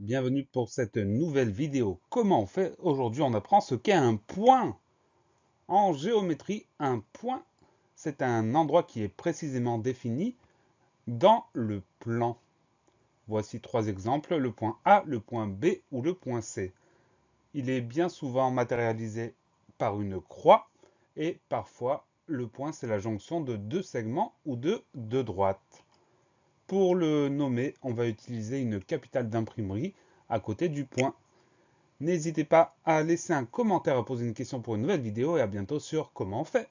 Bienvenue pour cette nouvelle vidéo. Comment on fait Aujourd'hui, on apprend ce qu'est un point. En géométrie, un point, c'est un endroit qui est précisément défini dans le plan. Voici trois exemples, le point A, le point B ou le point C. Il est bien souvent matérialisé par une croix et parfois le point c'est la jonction de deux segments ou de deux droites. Pour le nommer, on va utiliser une capitale d'imprimerie à côté du point. N'hésitez pas à laisser un commentaire, à poser une question pour une nouvelle vidéo et à bientôt sur Comment on fait